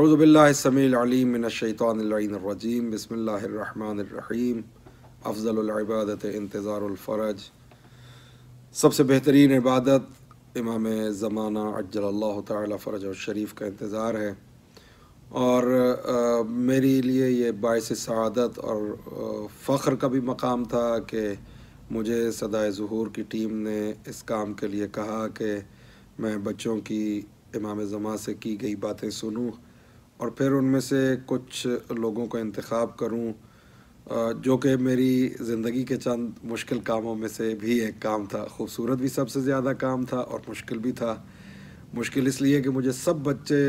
اعوذ باللہ العلیم من الشیطان اللعین الرجیم بسم اللہ الرحمن الرحیم افضل العبادت انتظار الفرج سب سے بہترین عبادت امام زمانہ عجل اللہ تعالی فرج شریف کا انتظار ہے اور میری لیے یہ باعث سعادت اور فخر کا بھی مقام تھا کہ مجھے صدائے ظہور کی ٹیم نے اس کام کے لیے کہا کہ میں بچوں کی امام زمانہ سے کی گئی باتیں سنوں اور پھر ان میں سے کچھ لوگوں کا انتخاب کروں جو کہ میری زندگی کے چند مشکل کاموں میں سے بھی ایک کام تھا خوبصورت بھی سب سے زیادہ کام تھا اور مشکل بھی تھا مشکل اس لیے کہ مجھے سب بچے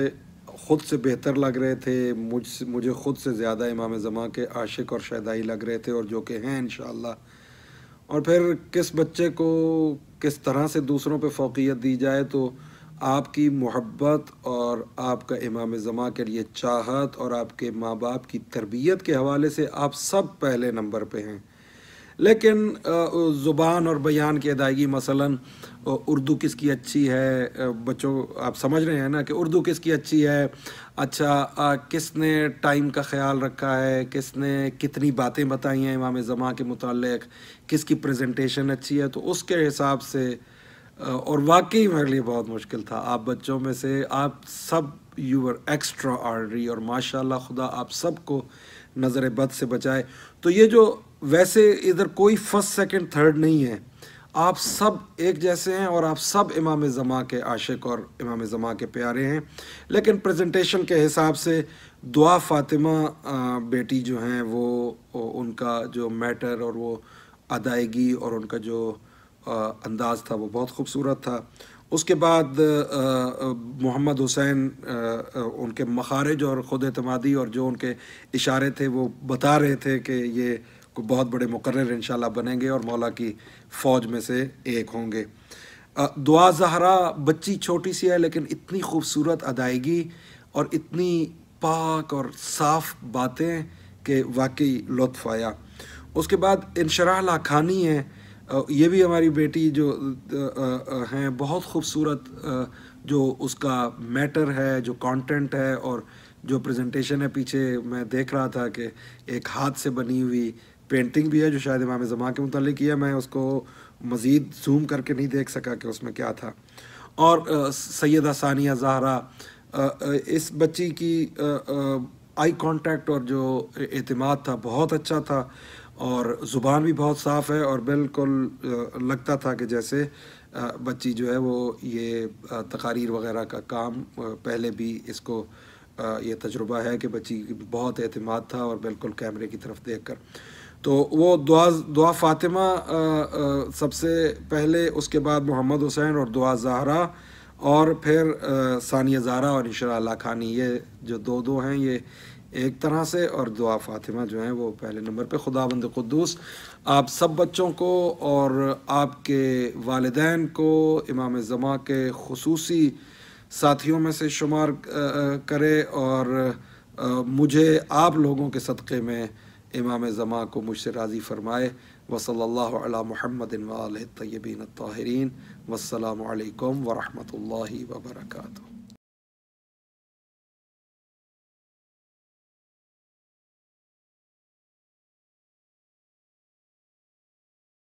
خود سے بہتر لگ رہے تھے مجھ سے مجھے خود سے زیادہ امام زماں کے عاشق اور شیدائی لگ رہے تھے اور جو کہ ہیں انشاءاللہ اور پھر کس بچے کو کس طرح سے دوسروں پہ فوقیت دی جائے تو آپ کی محبت اور آپ کا امام زماں کے لیے چاہت اور آپ کے ماں باپ کی تربیت کے حوالے سے آپ سب پہلے نمبر پہ ہیں لیکن زبان اور بیان کی ادائیگی مثلا اردو کس کی اچھی ہے بچوں آپ سمجھ رہے ہیں نا کہ اردو کس کی اچھی ہے اچھا کس نے ٹائم کا خیال رکھا ہے کس نے کتنی باتیں بتائی ہیں امام زماں کے متعلق کس کی پریزنٹیشن اچھی ہے تو اس کے حساب سے اور واقعی میرے لیے بہت مشکل تھا آپ بچوں میں سے آپ سب یو ور ایکسٹرا آرڈری اور ماشاء اللہ خدا آپ سب کو نظر بد سے بچائے تو یہ جو ویسے ادھر کوئی فسٹ سیکنڈ تھرڈ نہیں ہے آپ سب ایک جیسے ہیں اور آپ سب امام زماں کے عاشق اور امام زماں کے پیارے ہیں لیکن پریزنٹیشن کے حساب سے دعا فاطمہ بیٹی جو ہیں وہ ان کا جو میٹر اور وہ ادائیگی اور ان کا جو انداز تھا وہ بہت خوبصورت تھا اس کے بعد محمد حسین ان کے مخارج اور خود اعتمادی اور جو ان کے اشارے تھے وہ بتا رہے تھے کہ یہ بہت بڑے مقرر انشاءاللہ بنیں گے اور مولا کی فوج میں سے ایک ہوں گے دعا زہرا بچی چھوٹی سی ہے لیکن اتنی خوبصورت ادائیگی اور اتنی پاک اور صاف باتیں کہ واقعی لطف آیا اس کے بعد انشراح لاکھانی ہیں ہے یہ بھی ہماری بیٹی جو ہیں بہت خوبصورت جو اس کا میٹر ہے جو کانٹینٹ ہے اور جو پریزنٹیشن ہے پیچھے میں دیکھ رہا تھا کہ ایک ہاتھ سے بنی ہوئی پینٹنگ بھی ہے جو شاید امام زمان کے متعلق ہی ہے میں اس کو مزید زوم کر کے نہیں دیکھ سکا کہ اس میں کیا تھا اور سیدہ ثانیہ زہرا اس بچی کی آئی کانٹیکٹ اور جو اعتماد تھا بہت اچھا تھا اور زبان بھی بہت صاف ہے اور بالکل لگتا تھا کہ جیسے بچی جو ہے وہ یہ تقاریر وغیرہ کا کام پہلے بھی اس کو یہ تجربہ ہے کہ بچی بہت اعتماد تھا اور بالکل کیمرے کی طرف دیکھ کر تو وہ دعا دعا فاطمہ سب سے پہلے اس کے بعد محمد حسین اور دعا زہرا اور پھر ثانیہ زہرا اور انشاء اللہ خانی یہ جو دو دو ہیں یہ ایک طرح سے اور دعا فاطمہ جو ہیں وہ پہلے نمبر پہ خدا بند قدوس آپ سب بچوں کو اور آپ کے والدین کو امام زماں کے خصوصی ساتھیوں میں سے شمار کرے اور مجھے آپ لوگوں کے صدقے میں امام زماں کو مجھ سے راضی فرمائے وصلی اللہ علیہ محمد طیبین الطاہرین والسلام وسلام علیکم ورحمۃ اللہ وبرکاتہ